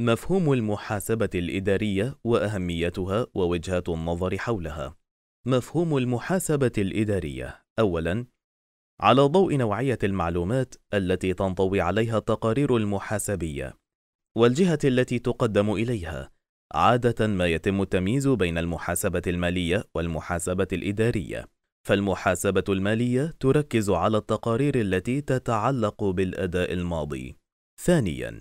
مفهوم المحاسبة الإدارية وأهميتها ووجهات النظر حولها مفهوم المحاسبة الإدارية أولاً على ضوء نوعية المعلومات التي تنطوي عليها التقارير المحاسبية والجهة التي تقدم إليها عادة ما يتم التمييز بين المحاسبة المالية والمحاسبة الإدارية فالمحاسبة المالية تركز على التقارير التي تتعلق بالأداء الماضي ثانياً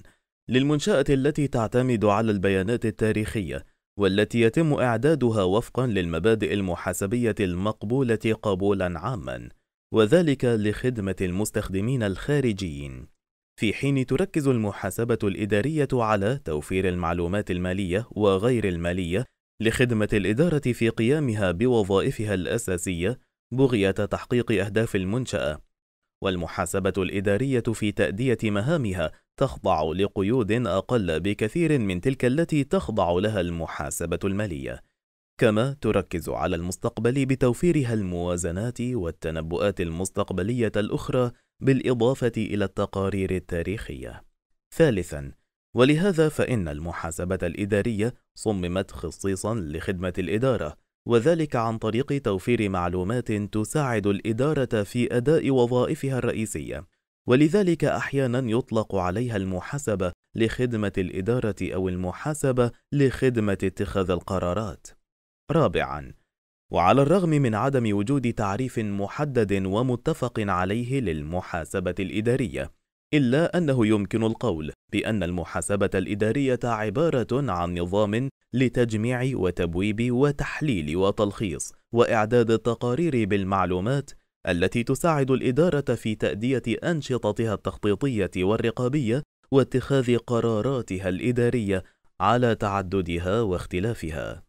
للمنشأة التي تعتمد على البيانات التاريخية والتي يتم إعدادها وفقا للمبادئ المحاسبية المقبولة قبولا عاما وذلك لخدمة المستخدمين الخارجيين في حين تركز المحاسبة الإدارية على توفير المعلومات المالية وغير المالية لخدمة الإدارة في قيامها بوظائفها الأساسية بغية تحقيق أهداف المنشأة والمحاسبة الإدارية في تأدية مهامها تخضع لقيود أقل بكثير من تلك التي تخضع لها المحاسبة المالية، كما تركز على المستقبل بتوفيرها الموازنات والتنبؤات المستقبلية الأخرى بالإضافة إلى التقارير التاريخية. ثالثاً، ولهذا فإن المحاسبة الإدارية صممت خصيصاً لخدمة الإدارة، وذلك عن طريق توفير معلومات تساعد الإدارة في أداء وظائفها الرئيسية، ولذلك أحيانا يطلق عليها المحاسبة لخدمة الإدارة أو المحاسبة لخدمة اتخاذ القرارات. رابعا وعلى الرغم من عدم وجود تعريف محدد ومتفق عليه للمحاسبة الإدارية، إلا أنه يمكن القول بأن المحاسبة الإدارية عبارة عن نظام لتجميع وتبويب وتحليل وتلخيص وإعداد التقارير بالمعلومات التي تساعد الإدارة في تأدية أنشطتها التخطيطية والرقابية واتخاذ قراراتها الإدارية على تعددها واختلافها